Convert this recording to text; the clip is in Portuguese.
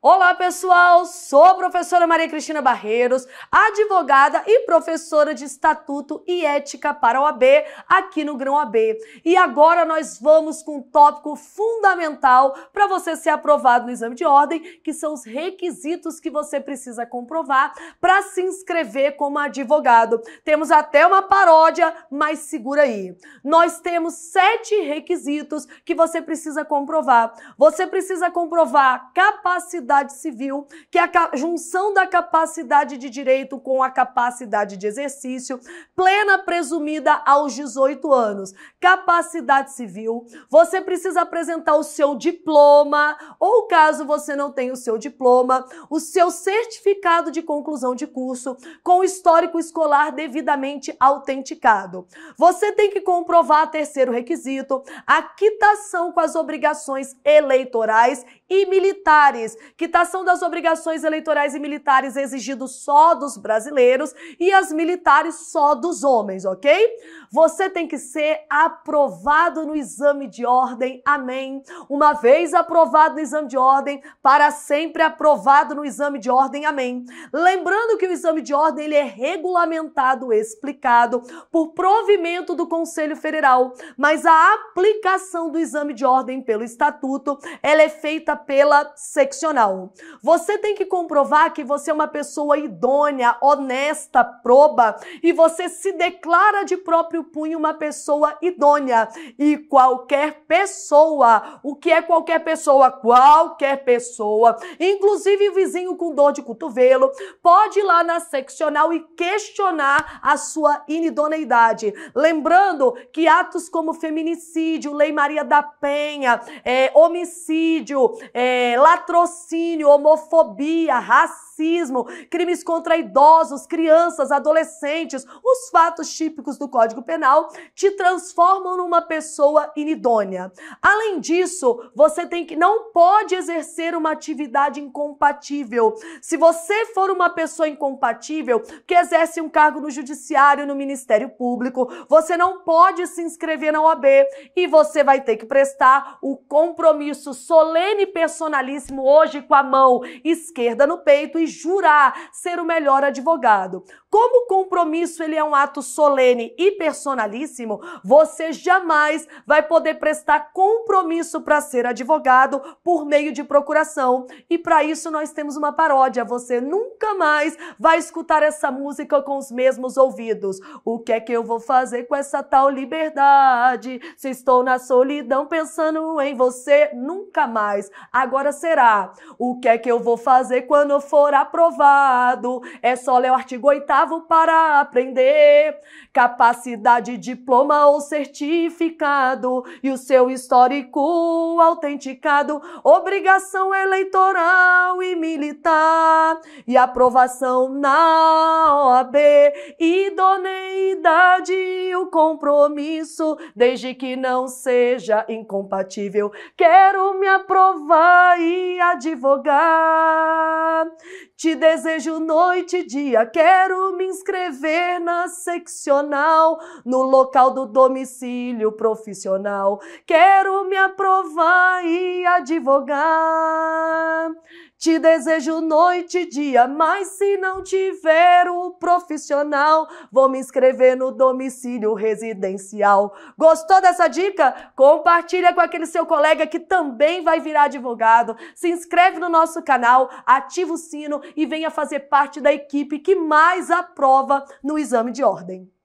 Olá, pessoal! Sou a professora Maria Cristina Barreiros, advogada e professora de Estatuto e Ética para a OAB aqui no Grão AB. E agora nós vamos com um tópico fundamental para você ser aprovado no exame de ordem, que são os requisitos que você precisa comprovar para se inscrever como advogado. Temos até uma paródia, mas segura aí. Nós temos sete requisitos que você precisa comprovar. Você precisa comprovar capacidade capacidade civil, que é a junção da capacidade de direito com a capacidade de exercício, plena presumida aos 18 anos. Capacidade civil, você precisa apresentar o seu diploma, ou caso você não tenha o seu diploma, o seu certificado de conclusão de curso com histórico escolar devidamente autenticado. Você tem que comprovar terceiro requisito, a quitação com as obrigações eleitorais e militares. Quitação tá das obrigações eleitorais e militares exigido só dos brasileiros e as militares só dos homens, ok? Você tem que ser aprovado no exame de ordem, amém. Uma vez aprovado no exame de ordem, para sempre aprovado no exame de ordem, amém. Lembrando que o exame de ordem ele é regulamentado, explicado por provimento do Conselho Federal, mas a aplicação do exame de ordem pelo estatuto, ela é feita pela seccional. Você tem que comprovar que você é uma pessoa idônea, honesta, proba e você se declara de próprio punho uma pessoa idônea. E qualquer pessoa, o que é qualquer pessoa? Qualquer pessoa, inclusive o vizinho com dor de cotovelo, pode ir lá na seccional e questionar a sua inidoneidade. Lembrando que atos como feminicídio, Lei Maria da Penha, é, homicídio, é, latrocínio, homofobia, racismo, crimes contra idosos, crianças, adolescentes, os fatos típicos do Código Penal te transformam numa pessoa inidônea. Além disso, você tem que não pode exercer uma atividade incompatível. Se você for uma pessoa incompatível que exerce um cargo no judiciário, no Ministério Público, você não pode se inscrever na OAB e você vai ter que prestar o compromisso solene personalíssimo hoje com a mão esquerda no peito e jurar ser o melhor advogado. Como o compromisso ele é um ato solene e personalíssimo, você jamais vai poder prestar compromisso para ser advogado por meio de procuração. E para isso nós temos uma paródia. Você nunca mais vai escutar essa música com os mesmos ouvidos. O que é que eu vou fazer com essa tal liberdade? Se estou na solidão pensando em você, nunca mais. Agora será. O que é que eu vou fazer quando eu for aprovado? É só ler o artigo 8 para aprender. Capacidade, diploma ou certificado e o seu histórico autenticado. Obrigação eleitoral e e aprovação na OAB, idoneidade e o compromisso, desde que não seja incompatível. Quero me aprovar e advogar. Te desejo noite e dia, quero me inscrever na seccional, no local do domicílio profissional. Quero me aprovar e advogar. Te desejo noite e dia, mas se não tiver o profissional, vou me inscrever no domicílio residencial. Gostou dessa dica? Compartilha com aquele seu colega que também vai virar advogado. Se inscreve no nosso canal, ativa o sino e venha fazer parte da equipe que mais aprova no exame de ordem.